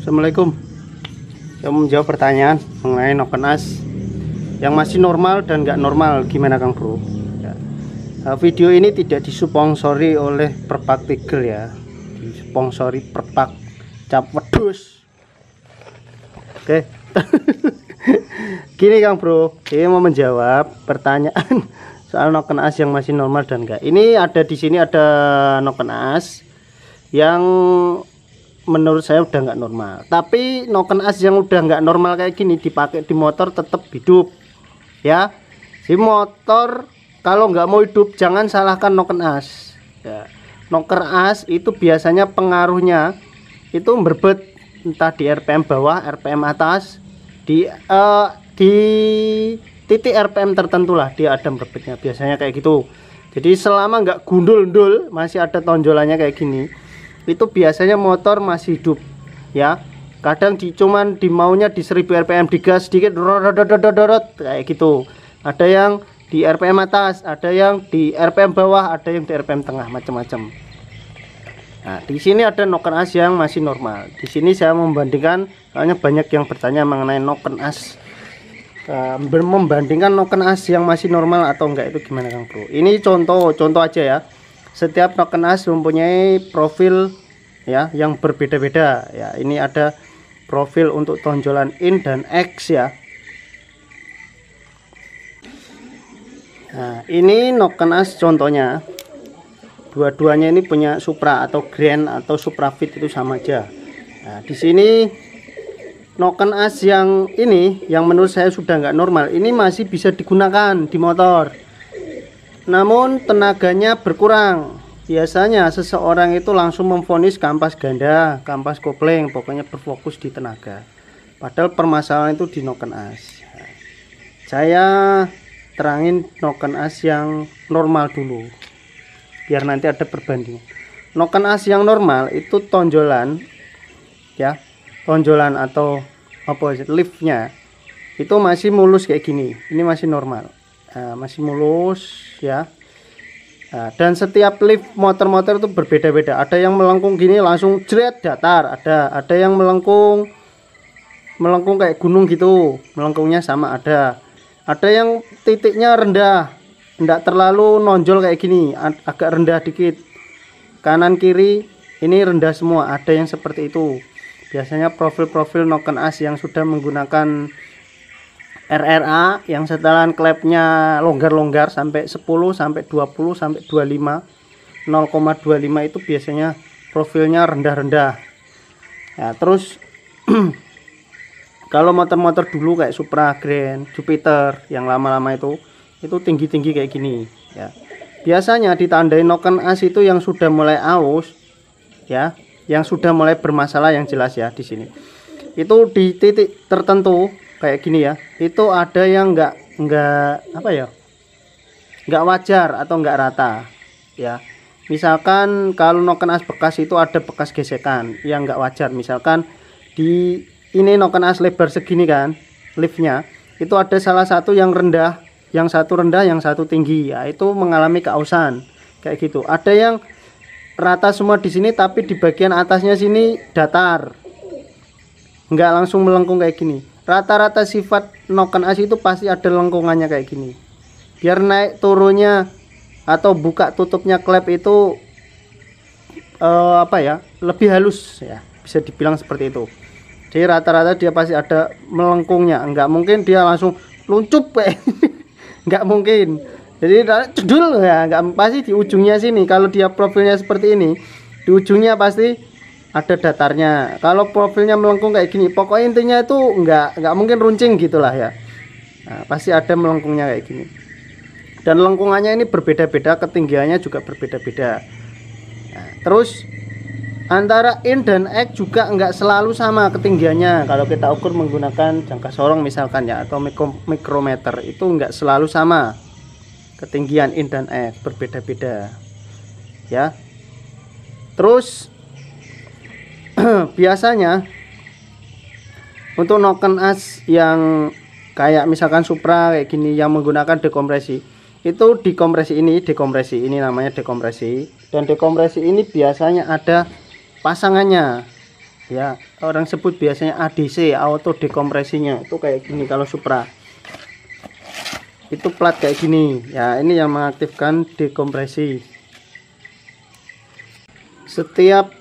Assalamualaikum yang menjawab pertanyaan mengenai noken as yang masih normal dan gak normal gimana Kang Bro ya. Eh, video ini tidak disponsori oleh perpak tigel ya disponsori perpak cap wedus oke gini Kang Bro saya mau menjawab pertanyaan soal noken as yang masih normal dan enggak ini ada di sini ada noken as yang menurut saya udah nggak normal tapi noken as yang udah nggak normal kayak gini dipakai di motor tetap hidup ya si motor kalau nggak mau hidup jangan salahkan noken as ya. noker as itu biasanya pengaruhnya itu berbet entah di RPM bawah RPM atas di uh, di titik RPM tertentu lah dia ada berbetnya biasanya kayak gitu jadi selama nggak gundul-gundul masih ada tonjolannya kayak gini itu biasanya motor masih hidup ya kadang di, cuman di maunya di 1000 rpm digas sedikit dorot kayak gitu ada yang di rpm atas ada yang di rpm bawah ada yang di rpm tengah macam-macam nah di sini ada noken as yang masih normal di sini saya membandingkan soalnya banyak yang bertanya mengenai noken as eh, membandingkan noken as yang masih normal atau enggak itu gimana Kang Bro ini contoh contoh aja ya setiap noken as mempunyai profil ya yang berbeda-beda ya ini ada profil untuk tonjolan in dan X ya nah ini as contohnya dua-duanya ini punya Supra atau Grand atau Supra Fit itu sama aja nah di sini noken as yang ini yang menurut saya sudah nggak normal ini masih bisa digunakan di motor namun tenaganya berkurang Biasanya seseorang itu langsung memfonis kampas ganda, kampas kopling, pokoknya berfokus di tenaga. Padahal permasalahan itu di noken as. Saya terangin noken as yang normal dulu, biar nanti ada perbandingan. Noken as yang normal itu tonjolan, ya, tonjolan atau apa liftnya itu masih mulus kayak gini. Ini masih normal, uh, masih mulus, ya, Nah, dan setiap lift motor-motor itu berbeda-beda. Ada yang melengkung gini langsung jret datar, ada ada yang melengkung melengkung kayak gunung gitu. Melengkungnya sama ada. Ada yang titiknya rendah, tidak terlalu nonjol kayak gini, agak rendah dikit. Kanan kiri ini rendah semua, ada yang seperti itu. Biasanya profil-profil noken as yang sudah menggunakan RRA yang setelan klepnya longgar-longgar sampai 10 sampai 20 sampai 25 0,25 itu biasanya profilnya rendah-rendah ya terus kalau motor-motor dulu kayak Supra Grand Jupiter yang lama-lama itu itu tinggi-tinggi kayak gini ya biasanya ditandai noken as itu yang sudah mulai aus ya yang sudah mulai bermasalah yang jelas ya di sini itu di titik tertentu kayak gini ya itu ada yang enggak enggak apa ya enggak wajar atau enggak rata ya misalkan kalau noken as bekas itu ada bekas gesekan yang enggak wajar misalkan di ini noken as lebar segini kan liftnya itu ada salah satu yang rendah yang satu rendah yang satu tinggi ya itu mengalami keausan kayak gitu ada yang rata semua di sini tapi di bagian atasnya sini datar nggak langsung melengkung kayak gini rata-rata sifat noken as itu pasti ada lengkungannya kayak gini biar naik turunnya atau buka tutupnya klep itu uh, apa ya lebih halus ya bisa dibilang seperti itu jadi rata-rata dia pasti ada melengkungnya nggak mungkin dia langsung luncup kayak nggak mungkin jadi cedul ya nggak pasti di ujungnya sini kalau dia profilnya seperti ini di ujungnya pasti ada datarnya kalau profilnya melengkung kayak gini pokoknya intinya itu enggak nggak mungkin runcing gitulah ya nah, pasti ada melengkungnya kayak gini dan lengkungannya ini berbeda-beda ketinggiannya juga berbeda-beda nah, terus antara in dan X juga enggak selalu sama ketinggiannya kalau kita ukur menggunakan jangka sorong misalkan ya atau mikrometer itu enggak selalu sama ketinggian in dan X berbeda-beda ya terus biasanya untuk noken as yang kayak misalkan Supra kayak gini yang menggunakan dekompresi itu dekompresi ini dekompresi ini namanya dekompresi dan dekompresi ini biasanya ada pasangannya ya orang sebut biasanya ADC auto dekompresinya itu kayak gini kalau Supra itu plat kayak gini ya ini yang mengaktifkan dekompresi setiap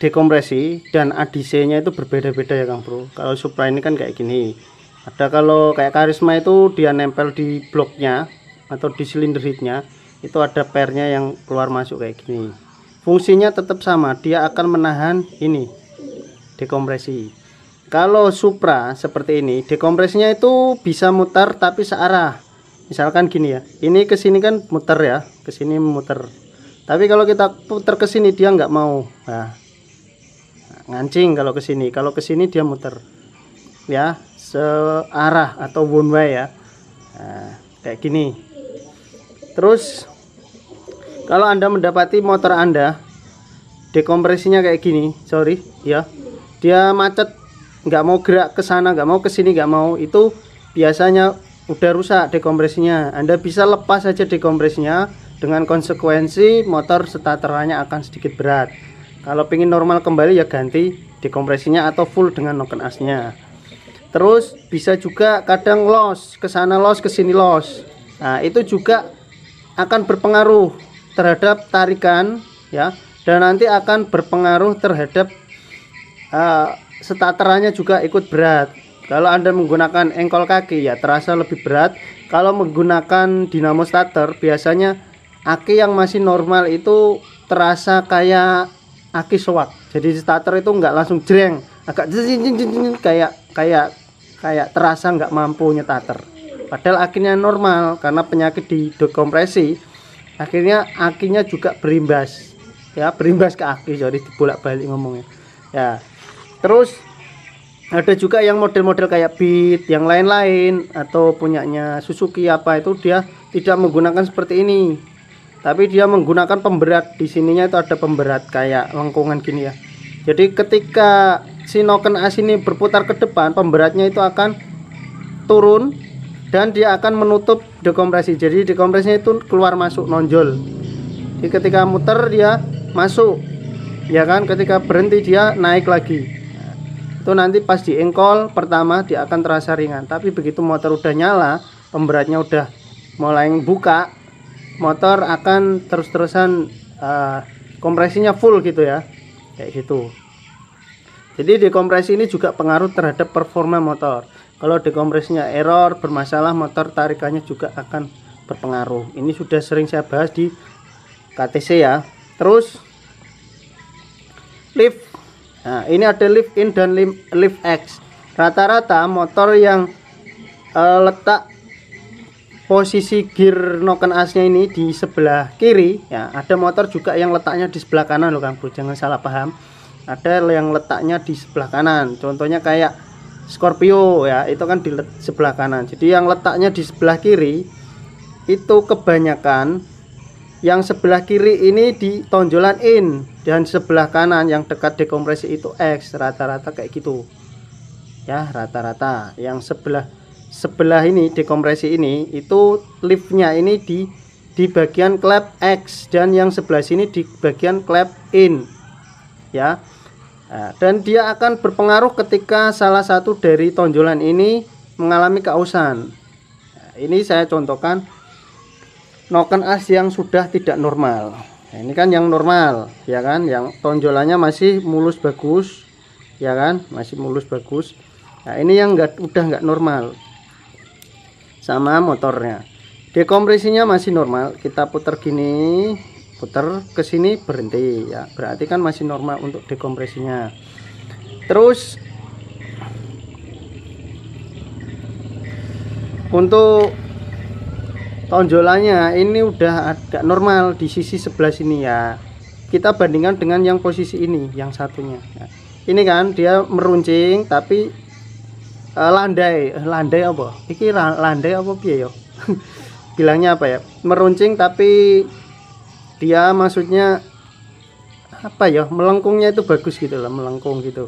dekompresi dan ADC-nya itu berbeda-beda ya Kang Bro. Kalau Supra ini kan kayak gini. Ada kalau kayak Karisma itu dia nempel di bloknya atau di silinder heatnya itu ada pernya yang keluar masuk kayak gini. Fungsinya tetap sama, dia akan menahan ini dekompresi. Kalau Supra seperti ini, dekompresinya itu bisa mutar tapi searah. Misalkan gini ya, ini kesini kan muter ya, kesini sini muter. Tapi kalau kita putar kesini dia nggak mau. Nah, ngancing kalau ke sini. Kalau ke sini dia muter. Ya, searah atau one way ya. Nah, kayak gini. Terus kalau Anda mendapati motor Anda dekompresinya kayak gini, sorry, ya. Dia macet, nggak mau gerak ke sana, nggak mau ke sini, nggak mau. Itu biasanya udah rusak dekompresinya. Anda bisa lepas aja dekompresinya dengan konsekuensi motor starterannya akan sedikit berat kalau pingin normal kembali ya ganti dekompresinya atau full dengan noken asnya terus bisa juga kadang los kesana sana los ke los nah itu juga akan berpengaruh terhadap tarikan ya dan nanti akan berpengaruh terhadap uh, eh, staterannya juga ikut berat kalau Anda menggunakan engkol kaki ya terasa lebih berat. Kalau menggunakan dinamo starter biasanya aki yang masih normal itu terasa kayak aki soak jadi starter itu nggak langsung jreng agak jeng jeng kayak kayak kayak terasa nggak mampu nyetater padahal akhirnya normal karena penyakit di dekompresi akhirnya akinya juga berimbas ya berimbas ke aki jadi dibolak balik ngomongnya ya terus ada juga yang model-model kayak Beat yang lain-lain atau punyanya Suzuki apa itu dia tidak menggunakan seperti ini tapi dia menggunakan pemberat di sininya itu ada pemberat kayak lengkungan gini ya jadi ketika si noken as ini berputar ke depan pemberatnya itu akan turun dan dia akan menutup dekompresi jadi dekompresinya itu keluar masuk nonjol jadi ketika muter dia masuk ya kan ketika berhenti dia naik lagi itu nanti pas di engkol pertama dia akan terasa ringan tapi begitu motor udah nyala pemberatnya udah mulai buka motor akan terus-terusan uh, kompresinya full gitu ya kayak gitu jadi dekompresi ini juga pengaruh terhadap performa motor kalau dekompresinya error bermasalah motor tarikannya juga akan berpengaruh ini sudah sering saya bahas di KTC ya terus lift nah ini ada lift in dan lift X rata-rata motor yang uh, letak posisi gear noken asnya ini di sebelah kiri ya ada motor juga yang letaknya di sebelah kanan loh Kang Bro jangan salah paham ada yang letaknya di sebelah kanan contohnya kayak Scorpio ya itu kan di sebelah kanan jadi yang letaknya di sebelah kiri itu kebanyakan yang sebelah kiri ini di tonjolan in dan sebelah kanan yang dekat dekompresi itu X rata-rata kayak gitu ya rata-rata yang sebelah sebelah ini dekompresi ini itu liftnya ini di di bagian klep X dan yang sebelah sini di bagian klep in ya nah, dan dia akan berpengaruh ketika salah satu dari tonjolan ini mengalami keausan nah, ini saya contohkan noken as yang sudah tidak normal nah, ini kan yang normal ya kan yang tonjolannya masih mulus bagus ya kan masih mulus bagus nah ini yang enggak udah nggak normal sama motornya dekompresinya masih normal kita putar gini putar ke sini berhenti ya berarti kan masih normal untuk dekompresinya terus untuk tonjolannya ini udah agak normal di sisi sebelah sini ya kita bandingkan dengan yang posisi ini yang satunya ya. ini kan dia meruncing tapi Eh, landai eh, landai apa iki landai apa piye yo bilangnya apa ya meruncing tapi dia maksudnya apa ya melengkungnya itu bagus gitu lah, melengkung gitu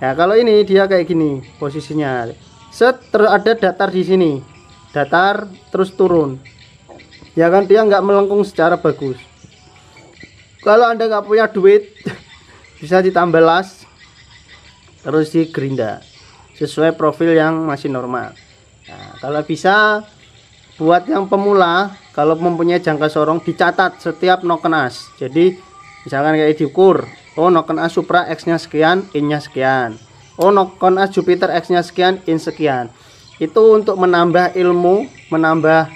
ya kalau ini dia kayak gini posisinya set terus ada datar di sini datar terus turun ya kan dia nggak melengkung secara bagus kalau anda nggak punya duit bisa ditambah las terus gerinda sesuai profil yang masih normal nah, kalau bisa buat yang pemula kalau mempunyai jangka sorong dicatat setiap noken as jadi misalkan kayak diukur oh as supra x nya sekian in nya sekian oh as jupiter x nya sekian in sekian itu untuk menambah ilmu menambah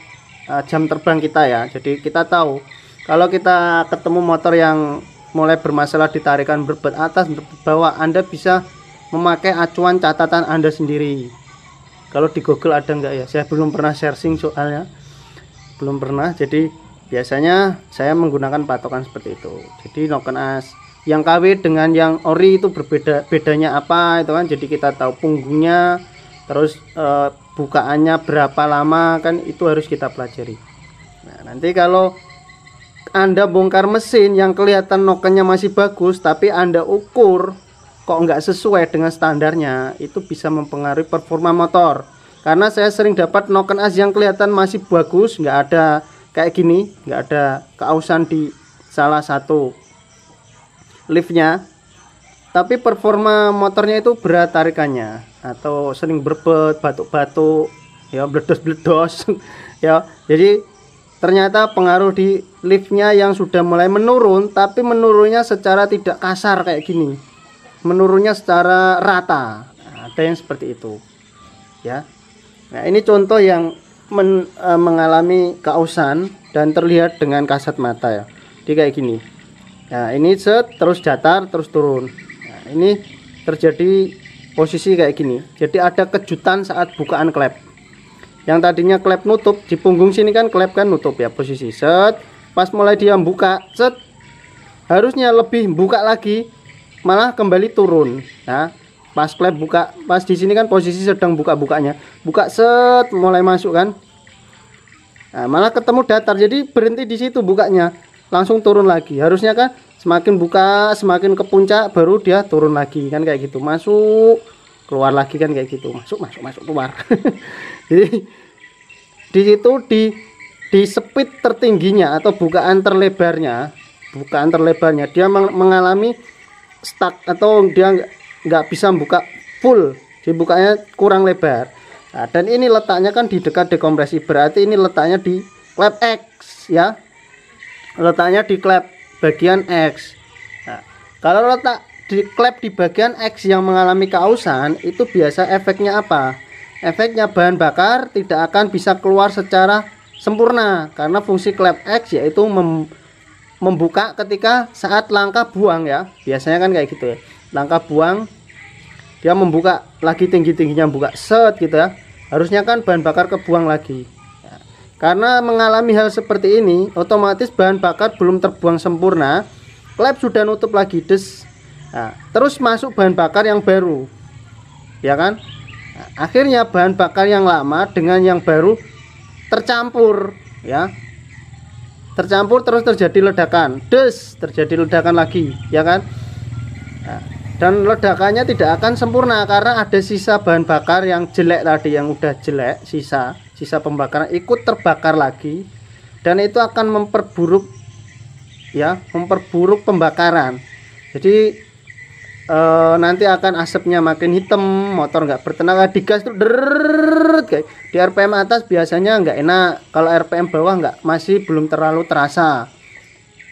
uh, jam terbang kita ya jadi kita tahu kalau kita ketemu motor yang mulai bermasalah ditarikan berbatas berbet atas bawah Anda bisa memakai acuan catatan Anda sendiri. Kalau di Google ada enggak ya? Saya belum pernah searching soalnya. Belum pernah. Jadi biasanya saya menggunakan patokan seperti itu. Jadi noken as yang KW dengan yang ori itu berbeda bedanya apa itu kan jadi kita tahu punggungnya terus e, bukaannya berapa lama kan itu harus kita pelajari nah nanti kalau anda bongkar mesin yang kelihatan nokennya masih bagus tapi Anda ukur kok nggak sesuai dengan standarnya itu bisa mempengaruhi performa motor karena saya sering dapat noken as yang kelihatan masih bagus nggak ada kayak gini nggak ada keausan di salah satu liftnya tapi performa motornya itu berat tarikannya atau sering berbet batuk-batuk ya bledos-bledos ya jadi ternyata pengaruh di liftnya yang sudah mulai menurun tapi menurunnya secara tidak kasar kayak gini menurunnya secara rata. Nah, ada yang seperti itu. Ya. Nah, ini contoh yang men, e, mengalami kausan dan terlihat dengan kasat mata ya. Jadi kayak gini. Nah, ini set terus datar terus turun. Nah, ini terjadi posisi kayak gini. Jadi ada kejutan saat bukaan klep. Yang tadinya klep nutup di punggung sini kan klep kan nutup ya posisi set. Pas mulai dia buka set harusnya lebih buka lagi malah kembali turun ya pas klep buka pas di sini kan posisi sedang buka-bukanya buka set mulai masuk kan nah, malah ketemu datar jadi berhenti di situ bukanya langsung turun lagi harusnya kan semakin buka semakin ke puncak baru dia turun lagi kan kayak gitu masuk keluar lagi kan kayak gitu masuk masuk masuk keluar jadi di situ di di speed tertingginya atau bukaan terlebarnya bukaan terlebarnya dia mengalami stuck atau dia nggak bisa buka full dibukanya kurang lebar nah, dan ini letaknya kan di dekat dekompresi berarti ini letaknya di klep X ya letaknya di klep bagian X nah, kalau letak di klep di bagian X yang mengalami keausan itu biasa efeknya apa efeknya bahan bakar tidak akan bisa keluar secara sempurna karena fungsi klep X yaitu mem membuka ketika saat langkah buang ya biasanya kan kayak gitu ya langkah buang dia membuka lagi tinggi-tingginya buka set gitu ya harusnya kan bahan bakar kebuang lagi ya. karena mengalami hal seperti ini otomatis bahan bakar belum terbuang sempurna klep sudah nutup lagi des nah, terus masuk bahan bakar yang baru ya kan nah, akhirnya bahan bakar yang lama dengan yang baru tercampur ya tercampur terus terjadi ledakan des terjadi ledakan lagi ya kan nah, dan ledakannya tidak akan sempurna karena ada sisa bahan bakar yang jelek tadi yang udah jelek sisa sisa pembakaran ikut terbakar lagi dan itu akan memperburuk ya memperburuk pembakaran jadi uh, nanti akan asapnya makin hitam motor nggak bertenaga digas tuh der kayak di RPM atas biasanya nggak enak kalau RPM bawah nggak masih belum terlalu terasa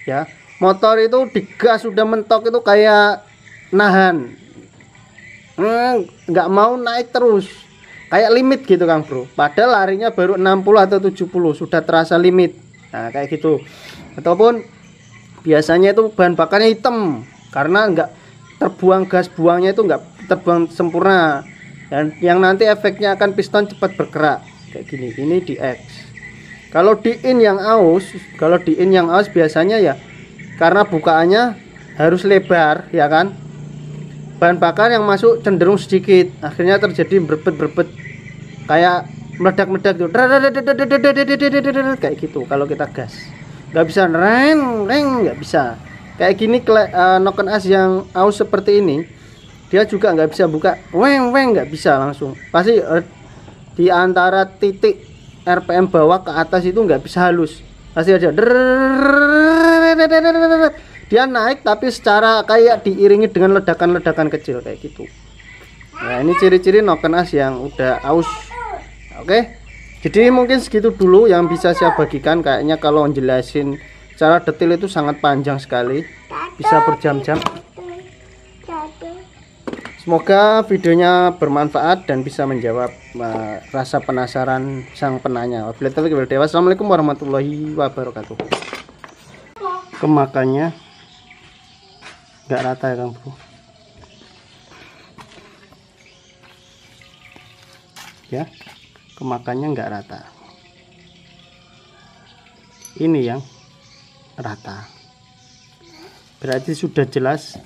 ya motor itu digas sudah mentok itu kayak nahan nggak hmm, mau naik terus kayak limit gitu Kang Bro padahal larinya baru 60 atau 70 sudah terasa limit nah kayak gitu ataupun biasanya itu bahan bakarnya hitam karena nggak terbuang gas buangnya itu enggak terbuang sempurna dan yang nanti efeknya akan piston cepat bergerak kayak gini ini di X kalau di in yang aus kalau di in yang aus biasanya ya karena bukaannya harus lebar ya kan bahan bakar yang masuk cenderung sedikit akhirnya terjadi berbet-berbet kayak meledak-meledak tuh kayak gitu kalau kita gas nggak bisa reng reng nggak bisa kayak gini uh, eh, noken as yang aus seperti ini dia juga nggak bisa buka weng weng nggak bisa langsung pasti uh, di antara titik RPM bawah ke atas itu nggak bisa halus pasti aja dia naik tapi secara kayak diiringi dengan ledakan-ledakan kecil kayak gitu nah ini ciri-ciri noken as yang udah aus oke okay? jadi mungkin segitu dulu yang bisa saya bagikan kayaknya kalau jelasin secara detil itu sangat panjang sekali bisa berjam-jam semoga videonya bermanfaat dan bisa menjawab uh, rasa penasaran sang penanya Assalamualaikum warahmatullahi wabarakatuh kemakannya nggak rata ya kan bro ya kemakannya nggak rata ini yang rata berarti sudah jelas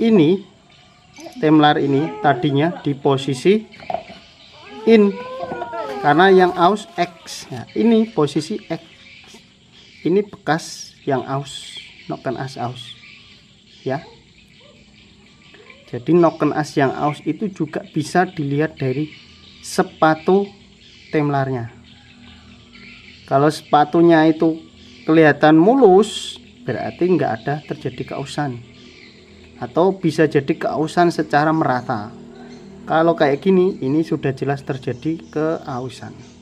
ini temlar ini tadinya di posisi in karena yang aus X nah, ini posisi X ini bekas yang aus noken as aus ya jadi noken as yang aus itu juga bisa dilihat dari sepatu temlarnya kalau sepatunya itu kelihatan mulus berarti nggak ada terjadi keausan atau bisa jadi keausan secara merata kalau kayak gini ini sudah jelas terjadi keausan